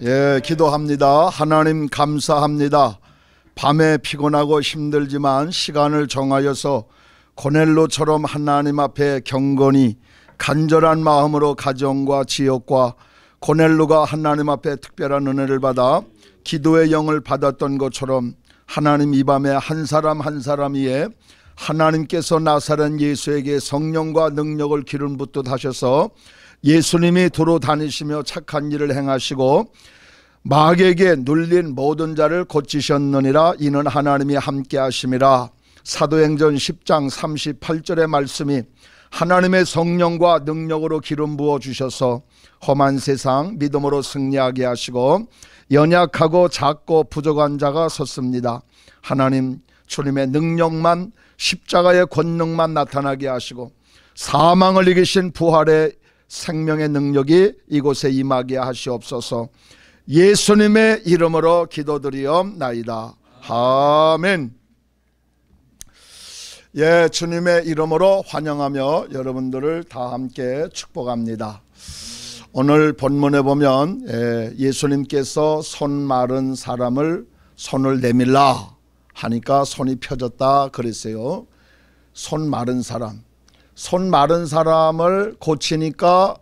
예, 기도합니다. 하나님 감사합니다. 밤에 피곤하고 힘들지만 시간을 정하여서 고넬로처럼 하나님 앞에 경건히 간절한 마음으로 가정과 지역과 고넬로가 하나님 앞에 특별한 은혜를 받아 기도의 영을 받았던 것처럼 하나님 이 밤에 한 사람 한 사람 위에 하나님께서 나사렛 예수에게 성령과 능력을 기름 붓듯 하셔서 예수님이 도로 다니시며 착한 일을 행하시고 마귀에게 눌린 모든 자를 고치셨느니라 이는 하나님이 함께 하심이라 사도행전 10장 38절의 말씀이 하나님의 성령과 능력으로 기름 부어 주셔서 험한 세상 믿음으로 승리하게 하시고 연약하고 작고 부족한 자가 섰습니다. 하나님 주님의 능력만 십자가의 권능만 나타나게 하시고 사망을 이기신 부활의 생명의 능력이 이곳에 임하게 하시옵소서. 예수님의 이름으로 기도드리옵나이다. 아멘. 예, 주님의 이름으로 환영하며 여러분들을 다 함께 축복합니다. 오늘 본문에 보면 예, 수님께서손 마른 사람을 손을 내밀라 하니까 손이 펴졌다 그랬어요. 손 마른 사람. 손 마른 사람을 고치니까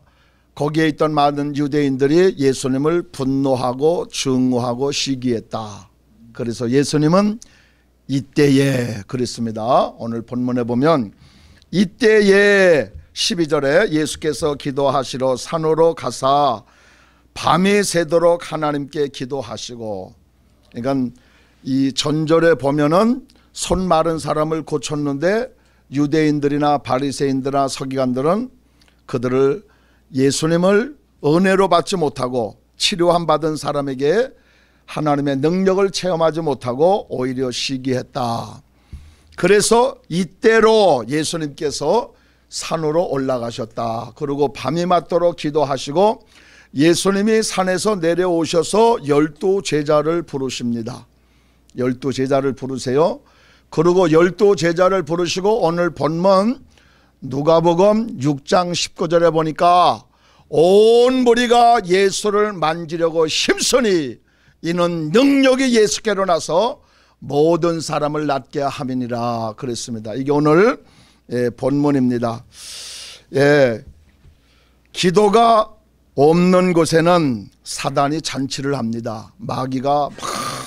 거기에 있던 많은 유대인들이 예수님을 분노하고 증오하고 시기했다. 그래서 예수님은 이때에 그랬습니다. 오늘 본문에 보면 이때에 12절에 예수께서 기도하시러 산으로 가사 밤이 새도록 하나님께 기도하시고 그러니까 이 전절에 보면은 손 마른 사람을 고쳤는데 유대인들이나 바리새인들이나 서기관들은 그들을 예수님을 은혜로 받지 못하고 치료함 받은 사람에게 하나님의 능력을 체험하지 못하고 오히려 시기했다. 그래서 이때로 예수님께서 산으로 올라가셨다. 그리고 밤이 맞도록 기도하시고 예수님이 산에서 내려오셔서 열두 제자를 부르십니다. 열두 제자를 부르세요. 그리고 열두 제자를 부르시고 오늘 본문 누가복음 6장 19절에 보니까 온 무리가 예수를 만지려고 힘쓰니 이는 능력이 예수께로 나서 모든 사람을 낫게 함이니라 그랬습니다. 이게 오늘 예, 본문입니다. 예, 기도가 없는 곳에는 사단이 잔치를 합니다. 마귀가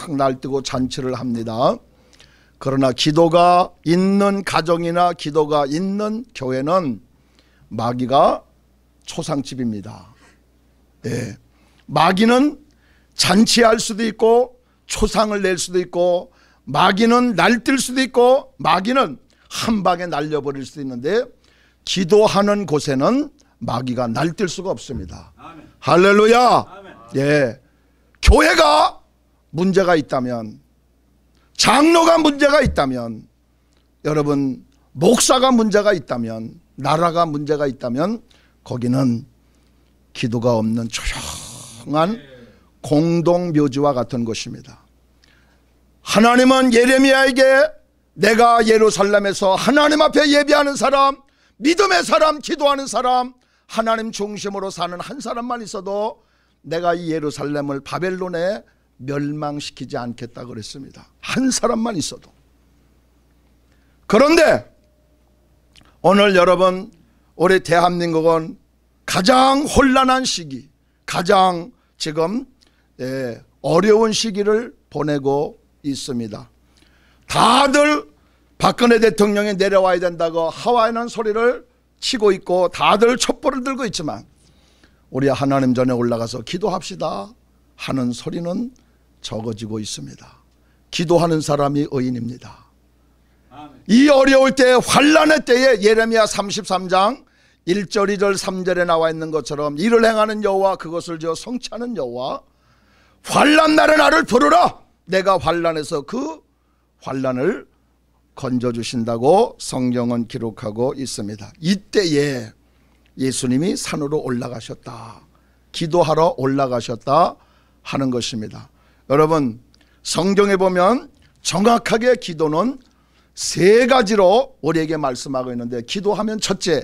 막 날뛰고 잔치를 합니다. 그러나 기도가 있는 가정이나 기도가 있는 교회는 마귀가 초상집입니다. 예. 마귀는 잔치할 수도 있고 초상을 낼 수도 있고 마귀는 날뛸 수도 있고 마귀는 한 방에 날려버릴 수도 있는데 기도하는 곳에는 마귀가 날뛸 수가 없습니다. 아멘. 할렐루야. 아멘. 예. 교회가 문제가 있다면 장로가 문제가 있다면 여러분 목사가 문제가 있다면 나라가 문제가 있다면 거기는 기도가 없는 조용한 공동 묘지와 같은 것입니다. 하나님은 예레미야에게 내가 예루살렘에서 하나님 앞에 예배하는 사람, 믿음의 사람, 기도하는 사람, 하나님 중심으로 사는 한 사람만 있어도 내가 이 예루살렘을 바벨론에 멸망시키지 않겠다 그랬습니다. 한 사람만 있어도. 그런데 오늘 여러분 우리 대한민국은 가장 혼란한 시기, 가장 지금 예, 어려운 시기를 보내고 있습니다. 다들 박근혜 대통령이 내려와야 된다고 하와이는 소리를 치고 있고 다들 촛불을 들고 있지만 우리 하나님 전에 올라가서 기도합시다 하는 소리는 적어지고 있습니다. 기도하는 사람이 의인입니다. 이 어려울 때 환란의 때에 예레미야 33장 1절 2절 3절에 나와 있는 것처럼 이를 행하는 여호와 그것을 지어 성취하는 여호와 환란 날에 나를 부르라 내가 환란에서 그 환란을 건져 주신다고 성경은 기록하고 있습니다. 이때에 예수님이 산으로 올라가셨다. 기도하러 올라가셨다 하는 것입니다. 여러분 성경에 보면 정확하게 기도는 세 가지로 우리에게 말씀하고 있는데 기도하면 첫째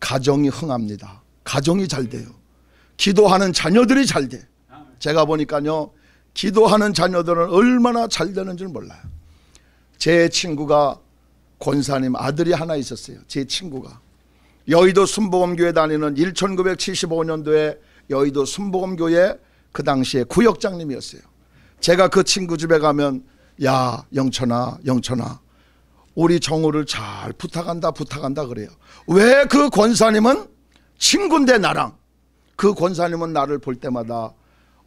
가정이 흥합니다. 가정이 잘 돼요. 기도하는 자녀들이 잘 돼. 제가 보니까요. 기도하는 자녀들은 얼마나 잘 되는지 몰라요. 제 친구가 권사님 아들이 하나 있었어요. 제 친구가 여의도 순복음교회 다니는 1975년도에 여의도 순복음교회 그 당시에 구역장님이었어요. 제가 그 친구 집에 가면 야 영천아 영천아 우리 정우를 잘 부탁한다 부탁한다 그래요. 왜 그 권사님은 친군데 나랑 그 권사님은 나를 볼 때마다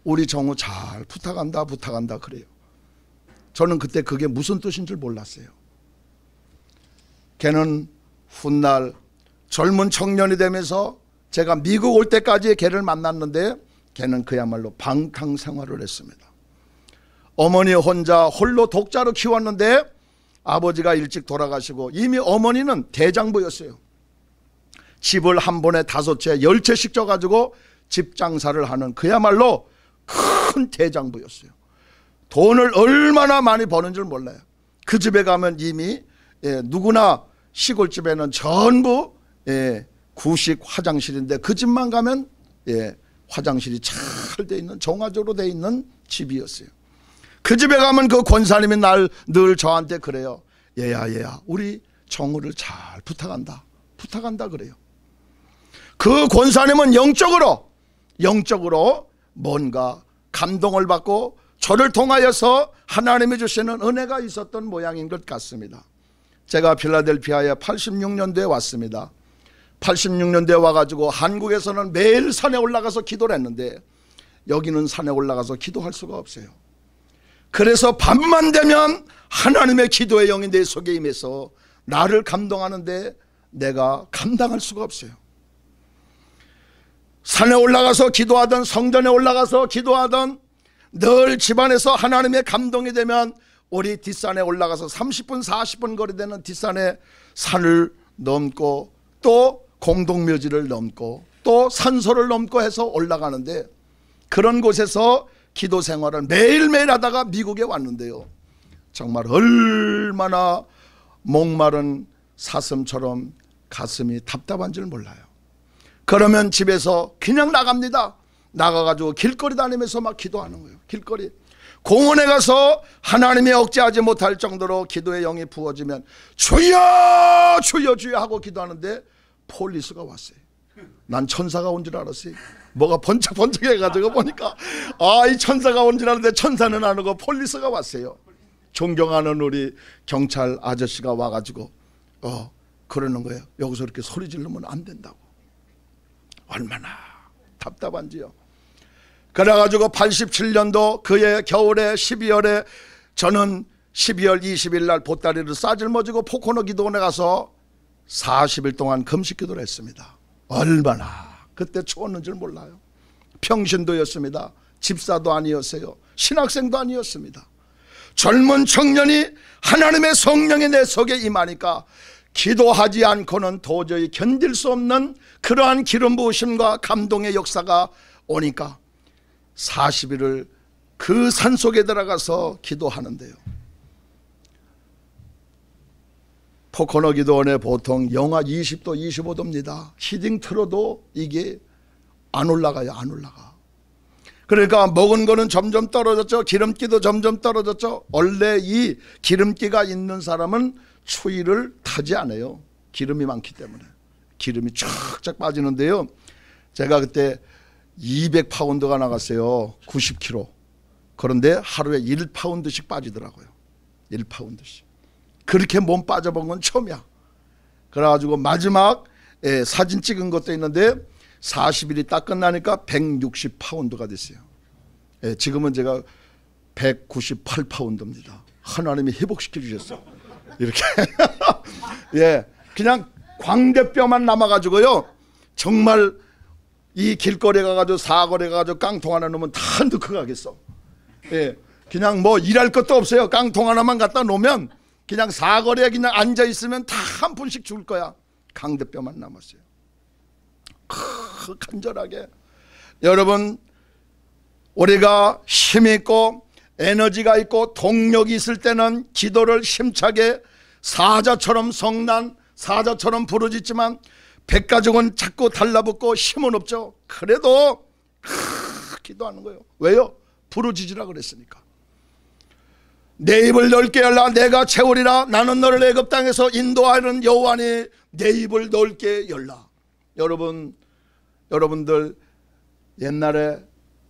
우리 정우 잘 부탁한다 부탁한다 그래요. 저는 그때 그게 무슨 뜻인 줄 몰랐어요. 걔는 훗날 젊은 청년이 되면서 제가 미국 올 때까지 걔를 만났는데 걔는 그야말로 방탕 생활을 했습니다. 어머니 혼자 홀로 독자로 키웠는데 아버지가 일찍 돌아가시고 이미 어머니는 대장부였어요. 집을 한 번에 다섯 채, 열 채씩 져가지고 집 장사를 하는 그야말로 큰 대장부였어요. 돈을 얼마나 많이 버는 줄 몰라요. 그 집에 가면 이미 예, 누구나 시골집에는 전부 예, 구식 화장실인데 그 집만 가면 예, 화장실이 잘돼 있는 정화조로 돼 있는 집이었어요. 그 집에 가면 그 권사님이 날 늘 저한테 그래요. 얘야 얘야 우리 정우를 잘 부탁한다. 부탁한다 그래요. 그 권사님은 영적으로 영적으로 뭔가 감동을 받고 저를 통하여서 하나님이 주시는 은혜가 있었던 모양인 것 같습니다. 제가 필라델피아에 86년도에 왔습니다. 86년도에 와가지고 한국에서는 매일 산에 올라가서 기도를 했는데 여기는 산에 올라가서 기도할 수가 없어요. 그래서 밤만 되면 하나님의 기도의 영이 내 속에 임해서 나를 감동하는데 내가 감당할 수가 없어요. 산에 올라가서 기도하던 성전에 올라가서 기도하던 늘 집안에서 하나님의 감동이 되면 우리 뒷산에 올라가서 30분 40분 거리 되는 뒷산에 산을 넘고 또 공동묘지를 넘고 또 산소를 넘고 해서 올라가는데 그런 곳에서 기도 생활을 매일매일 하다가 미국에 왔는데요. 정말 얼마나 목마른 사슴처럼 가슴이 답답한 줄 몰라요. 그러면 집에서 그냥 나갑니다. 나가가지고 길거리 다니면서 막 기도하는 거예요. 길거리. 공원에 가서 하나님이 억제하지 못할 정도로 기도의 영이 부어지면 주여 주여 주여 하고 기도하는데 폴리스가 왔어요. 난 천사가 온 줄 알았어요. 뭐가 번쩍 번쩍 해가지고 보니까 아이 천사가 온 줄 알았는데 천사는 안 오고 폴리스가 왔어요. 존경하는 우리 경찰 아저씨가 와가지고 어 그러는 거예요. 여기서 이렇게 소리 지르면 안 된다고. 얼마나 답답한지요. 그래가지고 87년도 그해 겨울에 12월에 저는 12월 20일 날 보따리를 싸질머지고 포코노 기도원에 가서 40일 동안 금식 기도를 했습니다. 얼마나 그때 추웠는 줄 몰라요. 평신도였습니다. 집사도 아니었어요. 신학생도 아니었습니다. 젊은 청년이 하나님의 성령이 내 속에 임하니까 기도하지 않고는 도저히 견딜 수 없는 그러한 기름 부으심과 감동의 역사가 오니까 40일을 그 산속에 들어가서 기도하는데요. 포커너 기도원에 보통 영하 20도 25도입니다. 히딩 틀어도 이게 안 올라가요. 안 올라가. 그러니까 먹은 거는 점점 떨어졌죠. 기름기도 점점 떨어졌죠. 원래 이 기름기가 있는 사람은 추위를 타지 않아요. 기름이 많기 때문에. 기름이 쫙쫙 빠지는데요. 제가 그때 200파운드가 나갔어요. 90kg. 그런데 하루에 1파운드씩 빠지더라고요. 1파운드씩. 그렇게 몸 빠져본 건 처음이야. 그래가지고 마지막 예, 사진 찍은 것도 있는데 40일이 딱 끝나니까 160파운드가 됐어요. 예, 지금은 제가 198파운드입니다. 하나님이 회복시켜 주셨어. 이렇게. 예. 그냥 광대뼈만 남아가지고요. 정말 이 길거리 가가지고 사거리 가가지고 깡통 하나 놓으면 다 넣고 가겠어. 예. 그냥 뭐 일할 것도 없어요. 깡통 하나만 갖다 놓으면 그냥 사거리에 그냥 앉아 있으면 다 한 푼씩 줄 거야. 강대뼈만 남았어요. 크, 간절하게 여러분 우리가 힘 있고 에너지가 있고 동력이 있을 때는 기도를 힘차게 사자처럼 성난 사자처럼 부르짖지만 백가죽은 자꾸 달라붙고 힘은 없죠. 그래도 크, 기도하는 거예요. 왜요? 부르짖으라 그랬으니까. 내 입을 넓게 열라 내가 채우리라 나는 너를 애굽 땅에서 인도하는 여호와니 내 입을 넓게 열라 여러분 여러분들 옛날에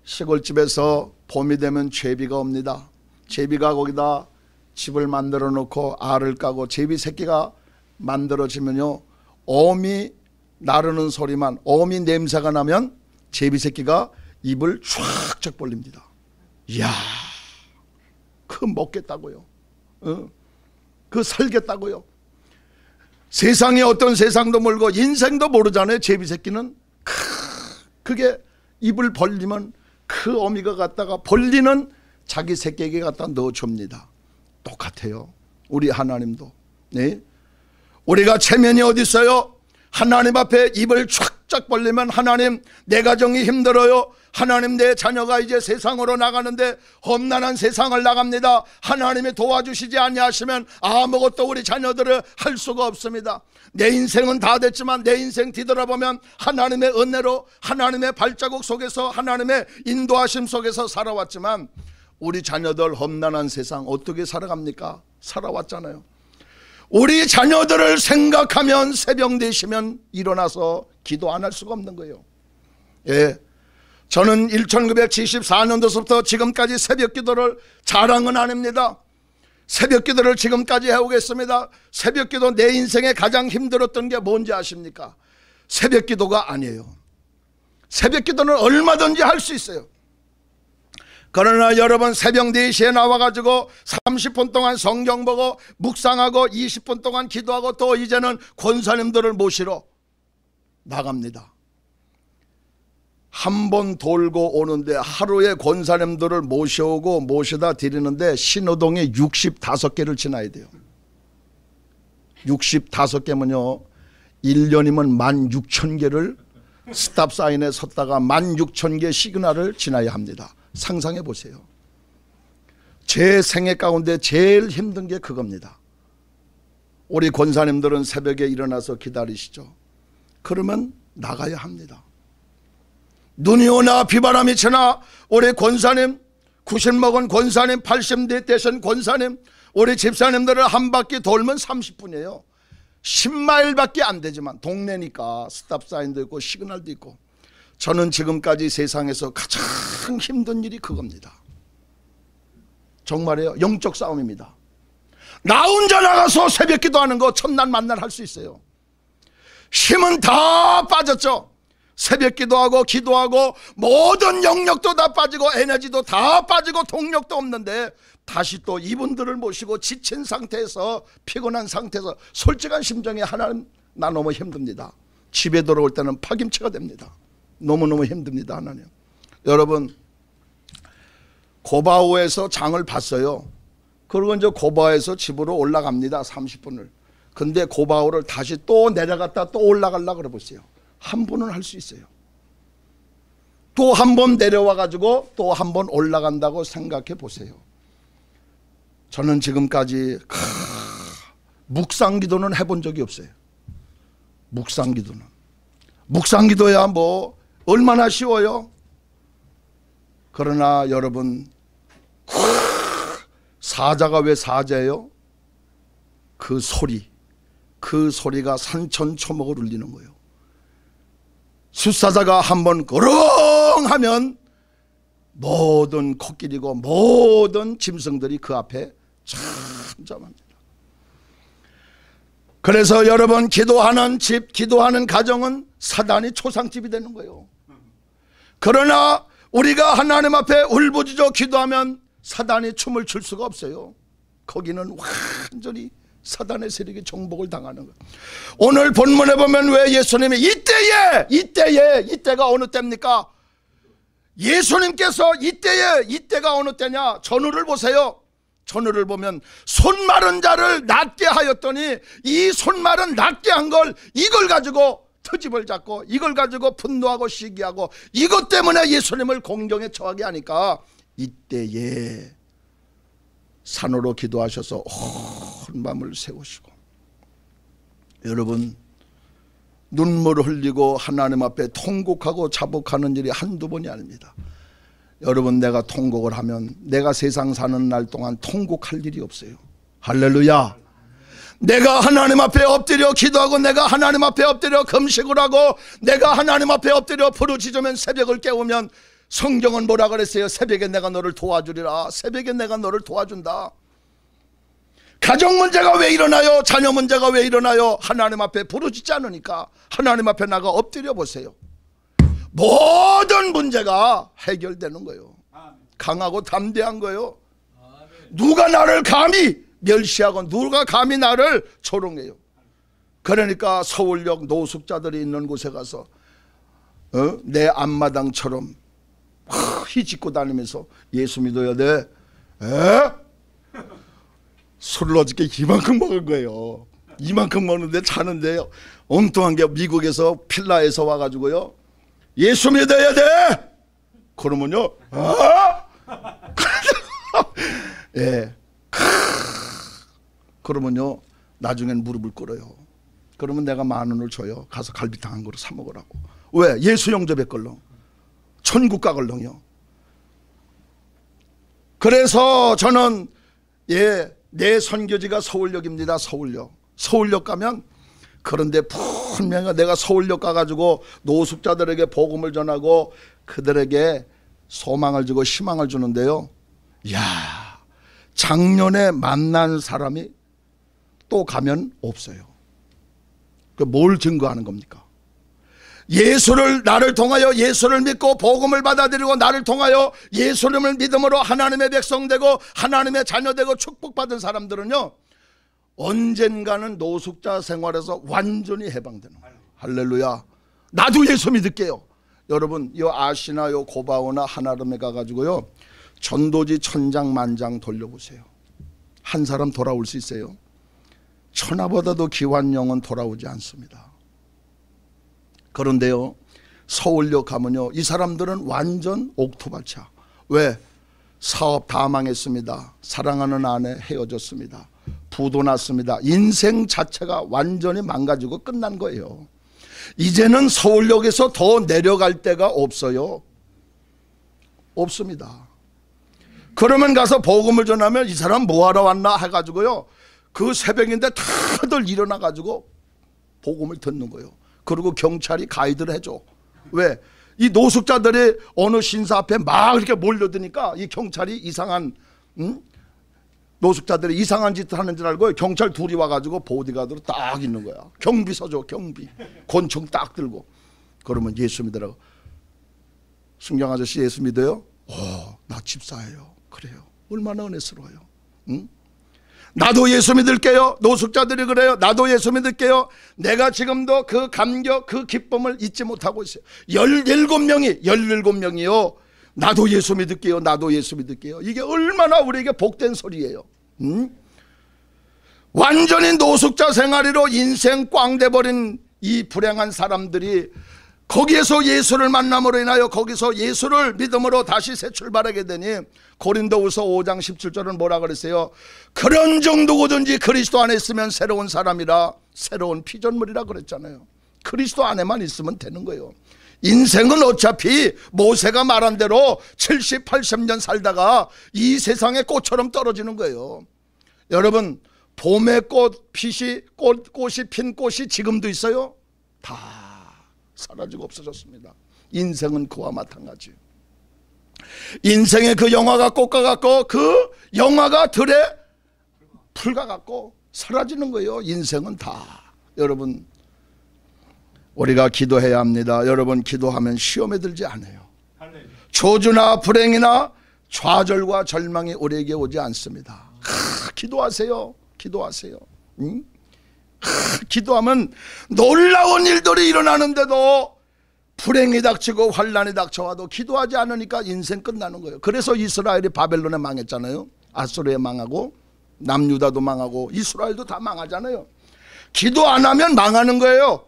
시골집에서 봄이 되면 제비가 옵니다 제비가 거기다 집을 만들어 놓고 알을 까고 제비 새끼가 만들어지면요 어미 나르는 소리만 어미 냄새가 나면 제비 새끼가 입을 촥쫙 벌립니다 이야 그 먹겠다고요. 어? 그 살겠다고요. 세상에 어떤 세상도 모르고 인생도 모르잖아요. 제비 새끼는 크, 그게 입을 벌리면 그 어미가 갖다가 벌리는 자기 새끼에게 갖다 넣어줍니다. 똑같아요. 우리 하나님도. 네? 우리가 체면이 어디 있어요? 하나님 앞에 입을 촥 활짝 벌리면 하나님 내 가정이 힘들어요. 하나님 내 자녀가 이제 세상으로 나가는데 험난한 세상을 나갑니다. 하나님이 도와주시지 아니하시면 아무것도 우리 자녀들을 할 수가 없습니다. 내 인생은 다 됐지만 내 인생 뒤돌아보면 하나님의 은혜로 하나님의 발자국 속에서 하나님의 인도하심 속에서 살아왔지만 우리 자녀들 험난한 세상 어떻게 살아갑니까? 살아왔잖아요. 우리 자녀들을 생각하면 새벽 되시면 네 일어나서 기도 안 할 수가 없는 거예요. 예. 저는 1974년도서부터 지금까지 새벽 기도를 자랑은 아닙니다. 새벽 기도를 지금까지 해오겠습니다. 새벽 기도 내 인생에 가장 힘들었던 게 뭔지 아십니까? 새벽 기도가 아니에요. 새벽 기도는 얼마든지 할 수 있어요. 그러나 여러분 새벽 4시에 나와가지고 30분 동안 성경 보고 묵상하고 20분 동안 기도하고 또 이제는 권사님들을 모시러 나갑니다. 한 번 돌고 오는데 하루에 권사님들을 모셔오고 모셔다 드리는데 신호동에 65개를 지나야 돼요. 65개면요. 1년이면 1 6 0개를 스탑사인에 섰다가 1 6 0개 시그널을 지나야 합니다. 상상해 보세요. 제 생애 가운데 제일 힘든 게 그겁니다. 우리 권사님들은 새벽에 일어나서 기다리시죠. 그러면 나가야 합니다. 눈이 오나 비바람이 치나 올해 권사님 90 먹은 권사님 80대 되신 권사님 올해 집사님들을 한 바퀴 돌면 30분이에요. 10마일밖에 안 되지만 동네니까 스탑사인도 있고 시그널도 있고 저는 지금까지 세상에서 가장 힘든 일이 그겁니다. 정말이에요. 영적 싸움입니다. 나 혼자 나가서 새벽 기도하는 거 첫날 만날 할 수 있어요. 힘은 다 빠졌죠. 새벽 기도하고 기도하고 모든 영역도 다 빠지고 에너지도 다 빠지고 동력도 없는데 다시 또 이분들을 모시고 지친 상태에서 피곤한 상태에서 솔직한 심정에 하나님 나 너무 힘듭니다. 집에 돌아올 때는 파김치가 됩니다. 너무너무 힘듭니다 하나님. 여러분 고바오에서 장을 봤어요. 그리고 이제 고바에서 오 집으로 올라갑니다. 30분을. 근데 고바울을 다시 또 내려갔다 또 올라갈라 그래 보세요. 한 번은 할 수 있어요. 또 한 번 내려와 가지고 또 한 번 올라간다고 생각해 보세요. 저는 지금까지 크, 묵상 기도는 해본 적이 없어요. 묵상 기도는. 묵상 기도야 뭐 얼마나 쉬워요? 그러나 여러분 크, 사자가 왜 사자예요? 그 소리 그 소리가 산천 초목을 울리는 거예요. 숫사자가 한번 거렁 하면 모든 코끼리고 모든 짐승들이 그 앞에 잠잠합니다. 그래서 여러분 기도하는 집, 기도하는 가정은 사단이 초상집이 되는 거예요. 그러나 우리가 하나님 앞에 울부짖어 기도하면 사단이 춤을 출 수가 없어요. 거기는 완전히 사단의 세력이 정복을 당하는 것. 오늘 본문에 보면 왜 예수님이 이때에 이때에 이때가 어느 때입니까? 예수님께서 이때에 이때가 어느 때냐? 전후를 보세요. 전후를 보면 손 마른 자를 낫게 하였더니 이 손 마른 낫게 한 걸 이걸 가지고 트집을 잡고 이걸 가지고 분노하고 시기하고 이것 때문에 예수님을 공경에 처하게 하니까 이때에 산으로 기도하셔서 온 밤을 세우시고 여러분 눈물 흘리고 하나님 앞에 통곡하고 자복하는 일이 한두 번이 아닙니다. 여러분 내가 통곡을 하면 내가 세상 사는 날 동안 통곡할 일이 없어요. 할렐루야. 내가 하나님 앞에 엎드려 기도하고 내가 하나님 앞에 엎드려 금식을 하고 내가 하나님 앞에 엎드려 부르짖으면 새벽을 깨우면 성경은 뭐라 그랬어요? 새벽에 내가 너를 도와주리라. 새벽에 내가 너를 도와준다. 가정 문제가 왜 일어나요? 자녀 문제가 왜 일어나요? 하나님 앞에 부르짖지 않으니까 하나님 앞에 나가 엎드려 보세요. 모든 문제가 해결되는 거예요. 강하고 담대한 거예요. 누가 나를 감히 멸시하고 누가 감히 나를 조롱해요. 그러니까 서울역 노숙자들이 있는 곳에 가서 어? 내 앞마당처럼 피 짓고 다니면서 예수 믿어야 돼. 에? 술을 어저께 이만큼 먹은 거예요. 이만큼 먹는데 자는데 엉뚱한 게 미국에서 필라에서 와가지고요. 예수 믿어야 돼. 그러면요. 어? 예. 그러면요. 나중엔 무릎을 꿇어요. 그러면 내가 만 원을 줘요. 가서 갈비탕 한 그릇 사 먹으라고. 왜? 예수 영접의 걸렁. 천국 가걸렁이요. 그래서 저는 예, 내 선교지가 서울역입니다. 서울역. 서울역 가면 그런데 분명히 내가 서울역 가가지고 노숙자들에게 복음을 전하고 그들에게 소망을 주고 희망을 주는데요. 야 작년에 만난 사람이 또 가면 없어요. 그 뭘 증거하는 겁니까? 예수를 나를 통하여 예수를 믿고 복음을 받아들이고 나를 통하여 예수님을 믿음으로 하나님의 백성 되고 하나님의 자녀 되고 축복받은 사람들은요. 언젠가는 노숙자 생활에서 완전히 해방되는 거예요. 할렐루야. 나도 예수 믿을게요. 여러분, 요 아시나 요 고바오나 하나름에 가 가지고요. 전도지 천장 만장 돌려보세요. 한 사람 돌아올 수 있어요. 천하보다도 기한영은 돌아오지 않습니다. 그런데요. 서울역 가면요. 이 사람들은 완전 옥토바차 왜? 사업 다 망했습니다. 사랑하는 아내 헤어졌습니다. 부도 났습니다. 인생 자체가 완전히 망가지고 끝난 거예요. 이제는 서울역에서 더 내려갈 데가 없어요. 없습니다. 그러면 가서 복음을 전하면 이 사람 뭐하러 왔나 해가지고요. 그 새벽인데 다들 일어나가지고 복음을 듣는 거예요. 그리고 경찰이 가이드를 해줘. 왜? 이 노숙자들이 어느 신사 앞에 막 이렇게 몰려드니까 이 경찰이 이상한 음? 노숙자들이 이상한 짓을 하는 줄 알고 경찰 둘이 와가지고 보디가드로 딱 있는 거야. 경비 서줘 경비. 권총 딱 들고. 그러면 예수 믿으라고. 순경 아저씨 예수 믿어요? 어, 나 집사예요. 그래요. 얼마나 은혜스러워요. 응? 나도 예수 믿을게요. 노숙자들이 그래요. 나도 예수 믿을게요. 내가 지금도 그 감격, 그 기쁨을 잊지 못하고 있어요. 17명이, 17명이요. 나도 예수 믿을게요. 나도 예수 믿을게요. 이게 얼마나 우리에게 복된 소리예요. 음? 완전히 노숙자 생활로 이 인생 꽝 돼버린 이 불행한 사람들이 거기에서 예수를 만남으로 인하여 거기서 예수를 믿음으로 다시 새 출발하게 되니 고린도우서 5장 17절은 뭐라 그랬어요? 그런 정도고든지 그리스도 안에 있으면 새로운 사람이라 새로운 피조물이라 그랬잖아요. 그리스도 안에만 있으면 되는 거예요. 인생은 어차피 모세가 말한 대로 70, 80년 살다가 이 세상의 꽃처럼 떨어지는 거예요. 여러분 봄의 꽃, 빛이 꽃, 꽃이 핀 꽃이 지금도 있어요. 다 사라지고 없어졌습니다. 인생은 그와 마찬가지. 인생의 그 영화가 꽃과 같고 그 영화가 들에 풀과 같고 사라지는 거예요. 인생은 다. 여러분 우리가 기도해야 합니다. 여러분 기도하면 시험에 들지 않아요. 조주나 불행이나 좌절과 절망이 우리에게 오지 않습니다. 크, 기도하세요. 기도하세요. 응? 기도하면 놀라운 일들이 일어나는데도 불행이 닥치고 환란이 닥쳐와도 기도하지 않으니까 인생 끝나는 거예요. 그래서 이스라엘이 바벨론에 망했잖아요. 아수르에 망하고 남유다도 망하고 이스라엘도 다 망하잖아요. 기도 안 하면 망하는 거예요.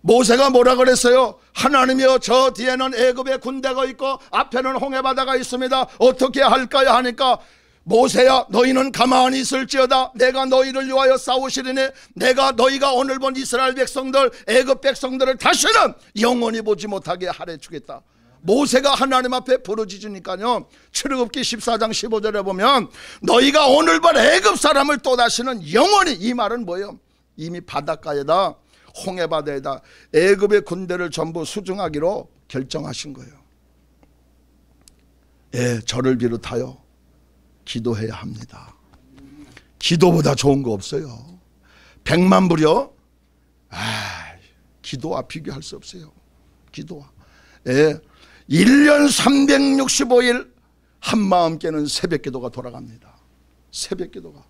모세가 뭐라 그랬어요? 하나님이여 저 뒤에는 애굽의 군대가 있고 앞에는 홍해 바다가 있습니다. 어떻게 할까요? 하니까 모세야 너희는 가만히 있을지어다 내가 너희를 위하여 싸우시리니 내가 너희가 오늘 본 이스라엘 백성들 애굽 백성들을 다시는 영원히 보지 못하게 하래 주겠다. 모세가 하나님 앞에 부르짖으니까요. 출애굽기 14장 15절에 보면 너희가 오늘 본 애굽 사람을 또 다시는 영원히 이 말은 뭐예요? 이미 바닷가에다 홍해 바다에다 애굽의 군대를 전부 수중하기로 결정하신 거예요. 예, 저를 비롯하여 기도해야 합니다. 기도보다 좋은 거 없어요. 백만 불여? 아, 기도와 비교할 수 없어요. 기도와. 예. 1년 365일 한 마음 깨는 새벽 기도가 돌아갑니다. 새벽 기도가.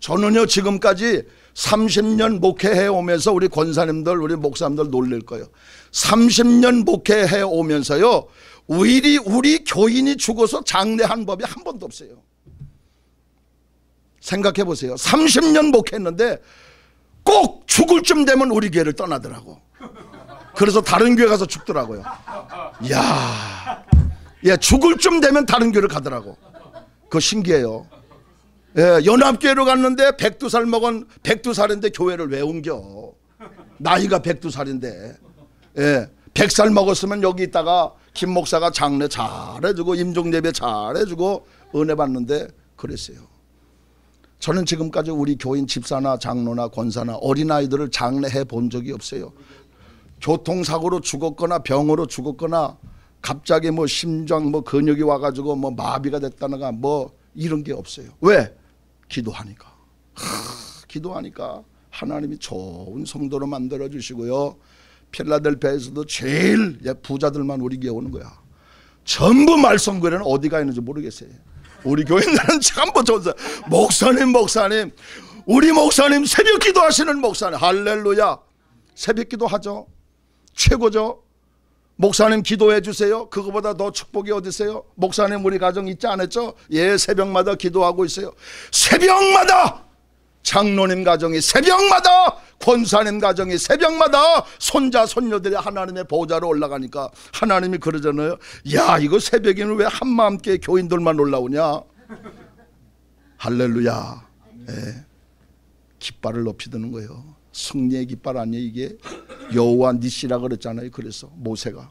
저는요 지금까지 30년 목회해 오면서 우리 권사님들 우리 목사님들 놀릴 거예요. 30년 목회해 오면서요 우리 우리 교인이 죽어서 장례한 법이 한 번도 없어요. 생각해 보세요. 30년 목회했는데 꼭 죽을 쯤 되면 우리 교회를 떠나더라고. 그래서 다른 교회 가서 죽더라고요. 야, 예, 죽을 쯤 되면 다른 교회를 가더라고. 그거 신기해요. 예, 연합교회로 갔는데 102살 먹은 102살인데 교회를 왜 옮겨? 나이가 102살인데. 예, 100살 먹었으면 여기 있다가 김 목사가 장례 잘해주고 임종예배 잘해주고 은혜 받는데 그랬어요. 저는 지금까지 우리 교인 집사나 장로나 권사나 어린아이들을 장례해 본 적이 없어요. 교통사고로 죽었거나 병으로 죽었거나 갑자기 뭐 심장 뭐 근육이 와가지고 뭐 마비가 됐다나가 뭐 이런 게 없어요. 왜? 기도하니까. 하, 기도하니까 하나님이 좋은 성도로 만들어 주시고요. 필라델피아에서도 제일 예, 부자들만 우리 교회 오는 거야. 전부 말썽거리는 어디가 있는지 모르겠어요. 우리 교인들은 참부 좋은 목사님 목사님 우리 목사님 새벽 기도하시는 목사님 할렐루야 새벽 기도하죠 최고죠 목사님 기도해 주세요 그거보다 더 축복이 어디세요 목사님 우리 가정 있지 않았죠 예 새벽마다 기도하고 있어요 새벽마다 장로님 가정이 새벽마다 권사님 가정이 새벽마다 손자 손녀들이 하나님의 보좌로 올라가니까 하나님이 그러잖아요. 야 이거 새벽에는 왜 한마음께 교인들만 올라오냐? 할렐루야. 예. 깃발을 높이 드는 거예요. 승리의 깃발 아니에요 이게 여호와 니시라 그랬잖아요. 그래서 모세가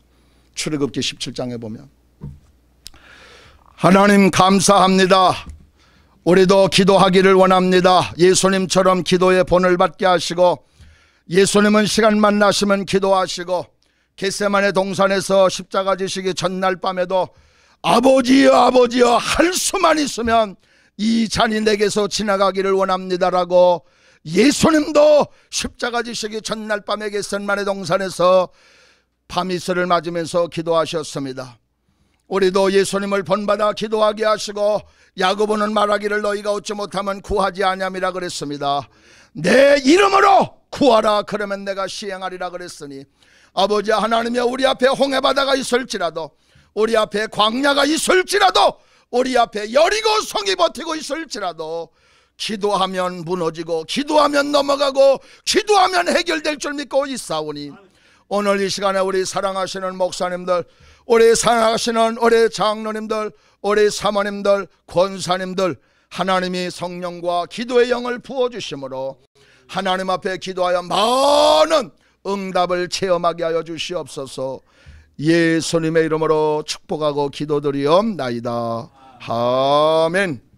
출애굽기 17장에 보면 하나님 감사합니다. 우리도 기도하기를 원합니다. 예수님처럼 기도의 본을 받게 하시고 예수님은 시간 만나시면 기도하시고 겟세만의 동산에서 십자가 지시기 전날 밤에도 아버지여 아버지여 할 수만 있으면 이 잔이 내게서 지나가기를 원합니다라고 예수님도 십자가 지시기 전날 밤에 겟세만의 동산에서 밤이슬을 맞으면서 기도하셨습니다. 우리도 예수님을 본받아 기도하게 하시고 야고보는 말하기를 너희가 얻지 못하면 구하지 않냐함이라 그랬습니다. 내 이름으로 구하라 그러면 내가 시행하리라 그랬으니 아버지 하나님여 우리 앞에 홍해바다가 있을지라도 우리 앞에 광야가 있을지라도 우리 앞에 여리고 성이 버티고 있을지라도 기도하면 무너지고 기도하면 넘어가고 기도하면 해결될 줄 믿고 있사오니 오늘 이 시간에 우리 사랑하시는 목사님들 우리 사랑하시는 우리 장로님들, 우리 사모님들, 권사님들 하나님이 성령과 기도의 영을 부어 주심으로 하나님 앞에 기도하여 많은 응답을 체험하게 하여 주시옵소서. 예수님의 이름으로 축복하고 기도드리옵나이다. 아멘.